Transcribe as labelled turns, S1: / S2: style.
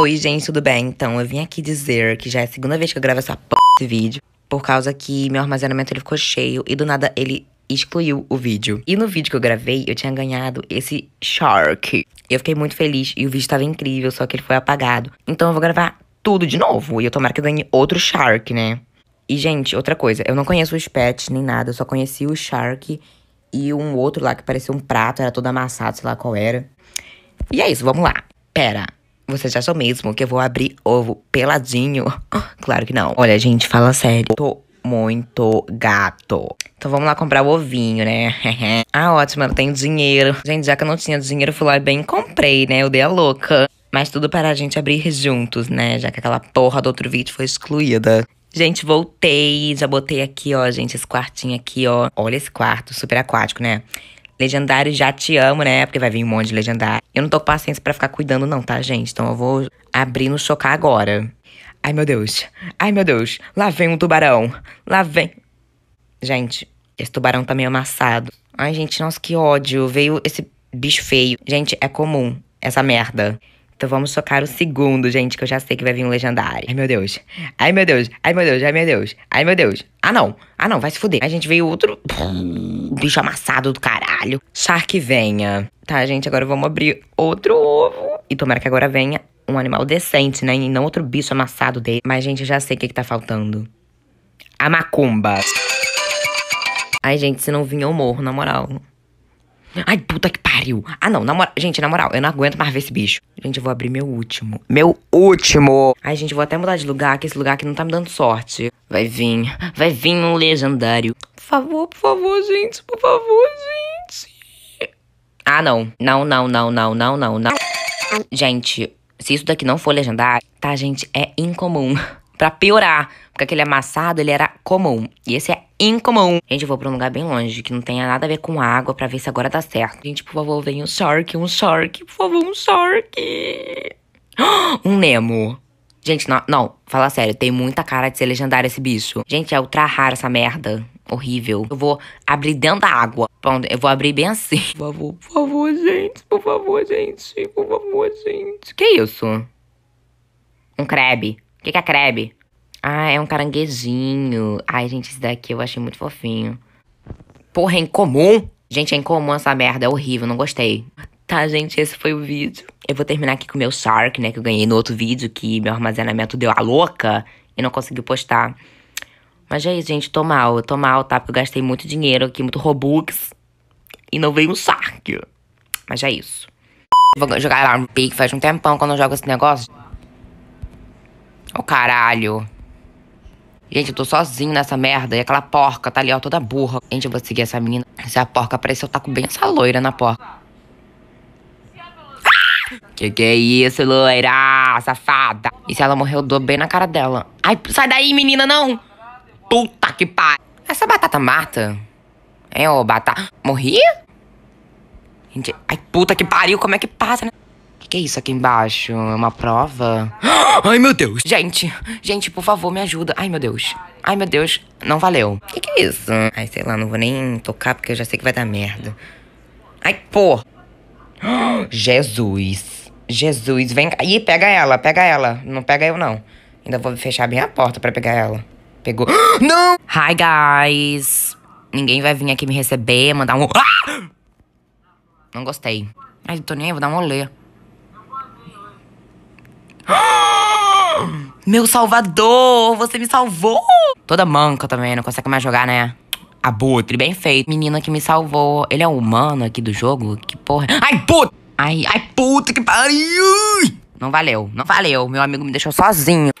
S1: Oi, gente, tudo bem? Então, eu vim aqui dizer que já é a segunda vez que eu gravo essa p... desse vídeo, por causa que meu armazenamento ele ficou cheio e do nada ele excluiu o vídeo. E no vídeo que eu gravei, eu tinha ganhado esse shark. Eu fiquei muito feliz e o vídeo estava incrível, só que ele foi apagado. Então eu vou gravar tudo de novo e eu tomara que eu ganhe outro shark, né? E gente, outra coisa, eu não conheço os pets nem nada, eu só conheci o shark e um outro lá que parecia um prato, era todo amassado, sei lá qual era. E é isso, vamos lá. Pera, vocês acham mesmo que eu vou abrir ovo peladinho? Ah, claro que não. Olha, gente, fala sério. Tô muito gato. Então vamos lá comprar o ovinho, né? ah, ótimo, eu tenho dinheiro. Gente, já que eu não tinha dinheiro, eu fui lá e bem comprei, né? Eu dei a louca. Mas tudo para a gente abrir juntos, né? Já que aquela porra do outro vídeo foi excluída. Gente, voltei. Já botei aqui, ó, gente, esse quartinho aqui, ó. Olha esse quarto, super aquático, né? Legendário já te amo, né? Porque vai vir um monte de legendário. Eu não tô com paciência para ficar cuidando, não, tá, gente? Então eu vou abrir no chocar agora. Ai, meu Deus. Ai, meu Deus. Lá vem um tubarão. Lá vem. Gente, esse tubarão tá meio amassado. Ai, gente, nossa, que ódio. Veio esse bicho feio. Gente, é comum essa merda. Então vamos tocar o segundo, gente, que eu já sei que vai vir um legendário. Ai, meu Deus. Ai, meu Deus. Ai, meu Deus. Ai, meu Deus. Ai, meu Deus. Ah, não. Ah, não. Vai se fuder. A gente veio outro... bicho amassado do caralho. Shark venha. Tá, gente, agora vamos abrir outro ovo. E tomara que agora venha um animal decente, né? E não outro bicho amassado dele. Mas, gente, eu já sei o que, que tá faltando. A macumba. Ai, gente, se não vinha eu morro, na moral. Ai, puta que pariu. Ah, não, na moral. Gente, na moral, eu não aguento mais ver esse bicho. Gente, eu vou abrir meu último. Meu último! Ai, gente, eu vou até mudar de lugar, que esse lugar aqui não tá me dando sorte. Vai vir, vai vir um legendário. Por favor, por favor, gente, por favor, gente. Ah, não. Não, não, não, não, não, não, não. Gente, se isso daqui não for legendário, tá, gente, é incomum para piorar, porque aquele amassado ele era comum e esse é incomum. Gente, eu vou pra um lugar bem longe que não tenha nada a ver com água para ver se agora dá certo. Gente, por favor, vem um shark, um shark, por favor, um shark. Um Nemo. Gente, não, não, fala sério, tem muita cara de ser legendário esse bicho. Gente, é ultra raro essa merda. Horrível. Eu vou abrir dentro da água. pronto eu vou abrir bem assim. Por favor, por favor, gente. Por favor, gente. Por favor, gente. Que isso? Um crebe que, que é crepe? Ah, é um caranguejinho. Ai, gente, esse daqui eu achei muito fofinho. Porra, é incomum? Gente, é incomum essa merda. É horrível, não gostei. Tá, gente, esse foi o vídeo. Eu vou terminar aqui com o meu Shark, né? Que eu ganhei no outro vídeo, que meu armazenamento deu a louca e não consegui postar. Mas é isso, gente. Tô mal, tô mal, tá? Porque eu gastei muito dinheiro aqui, muito Robux. E não veio um Shark. Mas é isso. Vou jogar lá no Pique faz um tempão quando eu jogo esse negócio. Ô oh, caralho. Gente, eu tô sozinho nessa merda. E aquela porca tá ali, ó, toda burra. Gente, eu vou seguir essa menina. Se a porca aparecer, eu taco tá bem essa loira na porca. Ah! Que que é isso, loira? Safada. E se ela morrer, eu dou bem na cara dela. Ai, sai daí, menina, não! Puta que pariu. Essa batata mata? É, ô, batata... Morri? Gente, ai, puta que pariu. Como é que passa, né? que, que é isso aqui embaixo? É uma prova? Ai, meu Deus! Gente, gente, por favor, me ajuda. Ai, meu Deus. Ai, meu Deus, não valeu. O que, que é isso? Ai, sei lá, não vou nem tocar porque eu já sei que vai dar merda. Ai, pô! Jesus! Jesus, vem cá. Ih, pega ela, pega ela. Não pega eu, não. Ainda vou fechar bem a porta para pegar ela. Pegou. Não! Hi, guys! Ninguém vai vir aqui me receber, mandar um... Ah! Não gostei. Ai, não tô nem aí, vou dar um olê. Meu salvador, você me salvou! Toda manca também, não consegue mais jogar, né? Abutre, bem feito. Menina que me salvou. Ele é humano aqui do jogo? Que porra. Ai, puta! Ai, ai, puta que pariu! Não valeu, não valeu. Meu amigo me deixou sozinho.